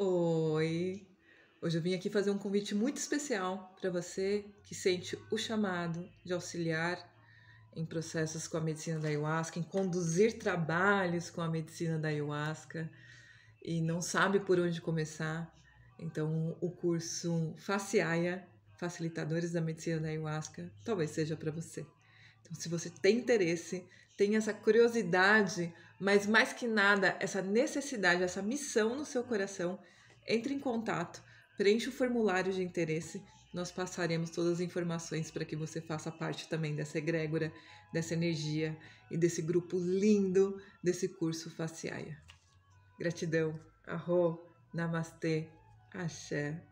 Oi! Hoje eu vim aqui fazer um convite muito especial para você que sente o chamado de auxiliar em processos com a medicina da ayahuasca, em conduzir trabalhos com a medicina da ayahuasca e não sabe por onde começar. Então, o curso Faciaia, Facilitadores da Medicina da Ayahuasca, talvez seja para você. Então, se você tem interesse, tem essa curiosidade mas mais que nada, essa necessidade, essa missão no seu coração, entre em contato, preencha o formulário de interesse. Nós passaremos todas as informações para que você faça parte também dessa egrégora, dessa energia e desse grupo lindo desse curso Faciaia. Gratidão. Arro, Namastê, Axé.